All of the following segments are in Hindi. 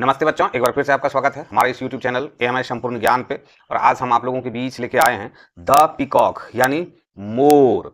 नमस्ते बच्चों एक बार फिर से आपका स्वागत है हमारे इस YouTube चैनल ए एम संपूर्ण ज्ञान पे और आज हम आप लोगों के बीच लेके आए हैं द पिकॉक यानी मोर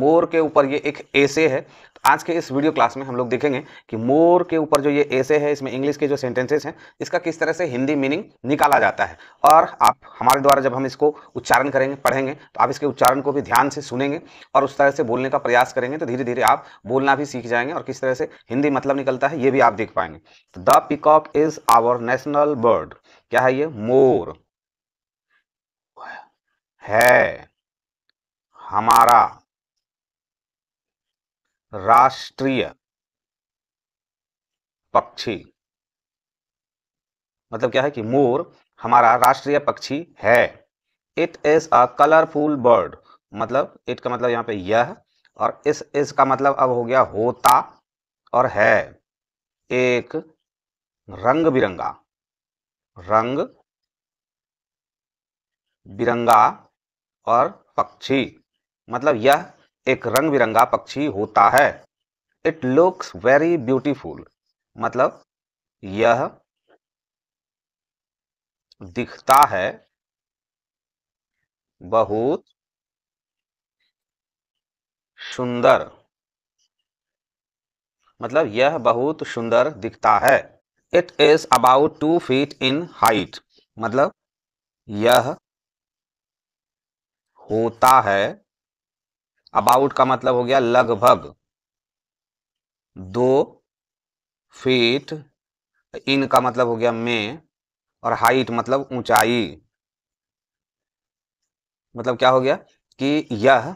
मोर के ऊपर ये एक ऐसे है तो आज के इस वीडियो क्लास में हम लोग देखेंगे कि मोर के ऊपर जो ये ऐसे है इसमें इंग्लिश के जो सेंटेंसेस हैं इसका किस तरह से हिंदी मीनिंग निकाला जाता है और आप हमारे द्वारा जब हम इसको उच्चारण करेंगे पढ़ेंगे तो आप इसके उच्चारण को भी ध्यान से सुनेंगे और उस तरह से बोलने का प्रयास करेंगे तो धीरे धीरे आप बोलना भी सीख जाएंगे और किस तरह से हिंदी मतलब निकलता है ये भी आप देख पाएंगे तो the peacock is our national bird क्या है ये मोर है हमारा राष्ट्रीय पक्षी मतलब क्या है कि मोर हमारा राष्ट्रीय पक्षी है it is a colourful bird मतलब इट का मतलब यहाँ पे यह और इस इस का मतलब अब हो गया होता और है एक रंग बिरंगा रंग बिरंगा और पक्षी मतलब यह एक रंग बिरंगा पक्षी होता है इट लुक्स वेरी ब्यूटीफुल मतलब यह दिखता है बहुत सुंदर मतलब यह बहुत सुंदर दिखता है it is about two feet in height मतलब यह होता है अबाउट का मतलब हो गया लगभग दो फीट इन का मतलब हो गया में और हाइट मतलब ऊंचाई मतलब क्या हो गया कि यह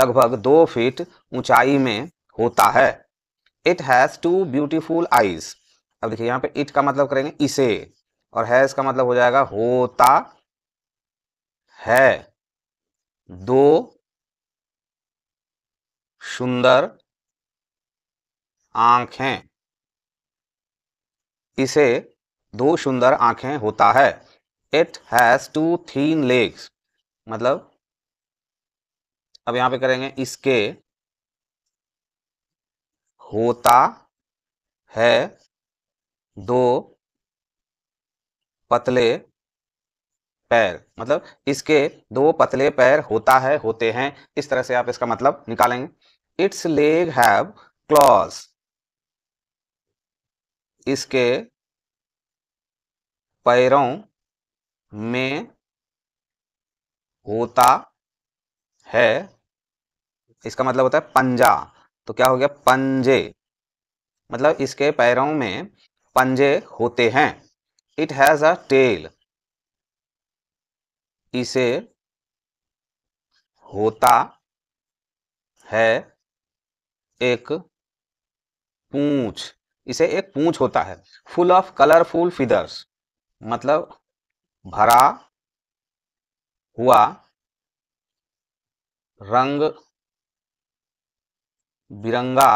लगभग दो फीट ऊंचाई में होता है it has two beautiful eyes अब देखिए यहां पे इट का मतलब करेंगे इसे और हैज का मतलब हो जाएगा होता है दो सुंदर आंखें इसे दो सुंदर आंखें होता है it has two thin legs मतलब अब यहां पे करेंगे इसके होता है दो पतले पैर मतलब इसके दो पतले पैर होता है होते हैं इस तरह से आप इसका मतलब निकालेंगे इट्स लेग हैव क्लॉज इसके पैरों में होता है इसका मतलब होता है पंजा तो क्या हो गया पंजे मतलब इसके पैरों में पंजे होते हैं इट हैज अ टेल इसे होता है एक पूंछ इसे एक पूंछ होता है फुल ऑफ कलरफुल फिदर्स मतलब भरा हुआ रंग बिरंगा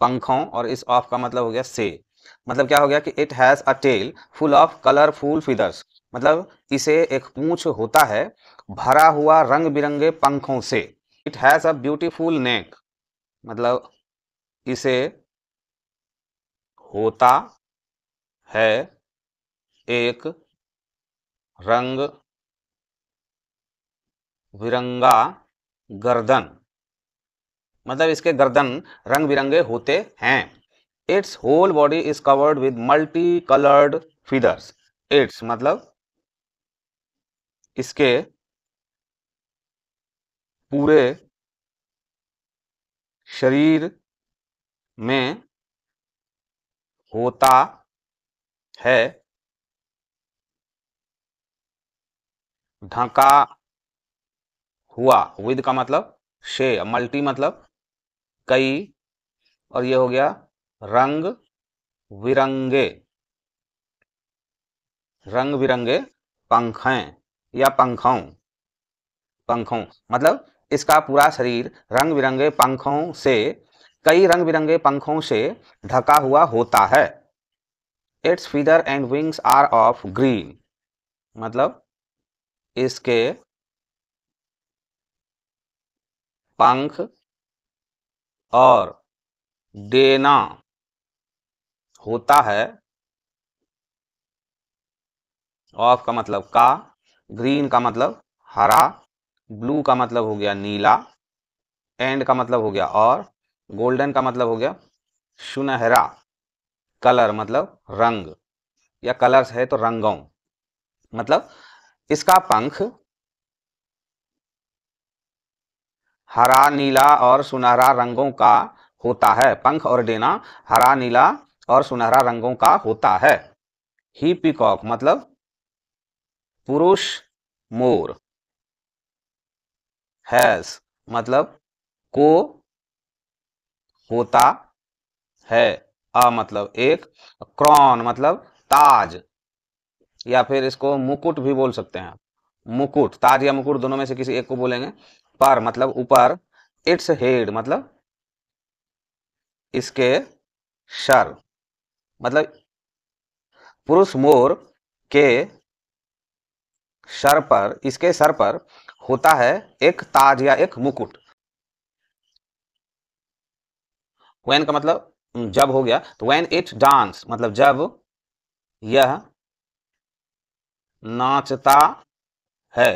पंखों और इस ऑफ का मतलब हो गया से मतलब क्या हो गया कि it has a tail full of colourful feathers मतलब इसे एक पूछ होता है भरा हुआ रंग बिरंगे पंखों से it has a beautiful neck मतलब इसे होता है एक रंग विरंगा गर्दन मतलब इसके गर्दन रंग बिरंगे होते हैं its whole body is covered with multi coloured feathers its मतलब इसके पूरे शरीर में होता है ढका हुआ विद का मतलब शे मल्टी मतलब कई और ये हो गया रंग विरंगे रंग बिरंगे पंख हैं या पंखों पंखों मतलब इसका पूरा शरीर रंग बिरंगे पंखों से कई रंग बिरंगे पंखों से ढका हुआ होता है its feather and wings are of green मतलब इसके पंख और डेना होता है ऑफ का मतलब का ग्रीन का मतलब हरा ब्लू का मतलब हो गया नीला एंड का मतलब हो गया और गोल्डन का मतलब हो गया सुनहरा कलर मतलब रंग या कलर्स है तो रंगों मतलब इसका पंख हरा नीला और सुनहरा रंगों का होता है पंख और डेना हरा नीला और सुनहरा रंगों का होता है ही पिकॉक मतलब पुरुष मोर हैज मतलब को होता है अ मतलब एक क्रॉन मतलब ताज या फिर इसको मुकुट भी बोल सकते हैं मुकुट ताज या मुकुट दोनों में से किसी एक को बोलेंगे पर मतलब ऊपर इट्स हेड मतलब इसके शर मतलब पुरुष मोर के सर पर इसके सर पर होता है एक ताज या एक मुकुट वैन का मतलब हम्म, जब हो गया तो वैन इट डांस मतलब जब यह नाचता है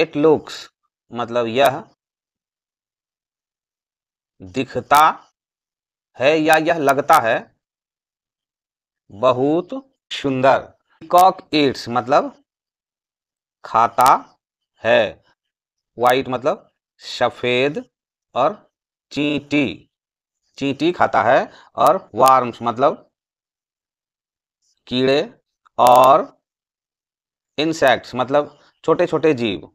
इट लुक्स मतलब यह दिखता है या यह लगता है बहुत सुंदर कॉक इट्स मतलब खाता है वाइट मतलब सफ़ेद और चींटी चींटी खाता है और वार्म्स मतलब कीड़े और इंसेक्ट्स मतलब छोटे छोटे जीव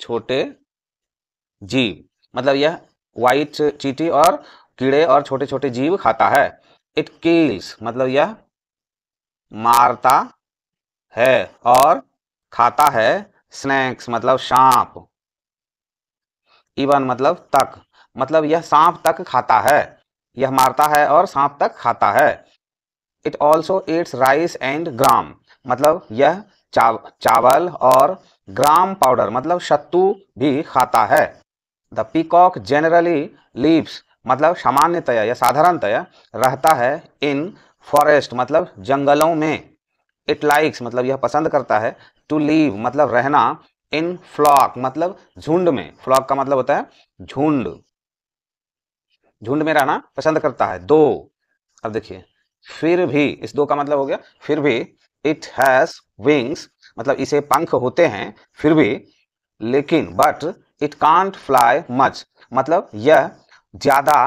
छोटे जीव मतलब यह वाइट चींटी और कीड़े और छोटे छोटे जीव खाता है इट किल्स मतलब यह मारता है और खाता है स्नैक्स मतलब सांप इवन मतलब तक मतलब यह सांप तक खाता है यह मारता है और सांप तक खाता है it also eats rice and gram मतलब यह चाव, चावल और ग्राम पाउडर मतलब शत्तू भी खाता है द पीकॉक जनरली लीव्स मतलब सामान्यतया या साधारणतया रहता है इन फॉरेस्ट मतलब जंगलों में इट लाइक्स मतलब यह पसंद करता है टू लीव मतलब रहना इन फ्लॉक मतलब झुंड में फ्लॉक का मतलब होता है झुंड झुंड में रहना पसंद करता है दो अब देखिए फिर भी इस दो का मतलब हो गया फिर भी इट हैज विंग्स मतलब इसे पंख होते हैं फिर भी लेकिन but it can't fly much मतलब यह ज्यादा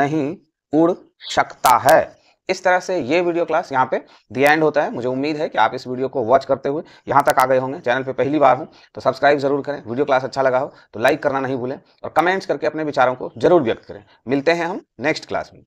नहीं उड़ सकता है इस तरह से ये वीडियो क्लास यहाँ पे दी एंड होता है मुझे उम्मीद है कि आप इस वीडियो को वॉच करते हुए यहाँ तक आ गए होंगे चैनल पे पहली बार हूँ तो सब्सक्राइब जरूर करें वीडियो क्लास अच्छा लगा हो तो लाइक करना नहीं भूलें और कमेंट्स करके अपने विचारों को जरूर व्यक्त करें मिलते हैं हम नेक्स्ट क्लास में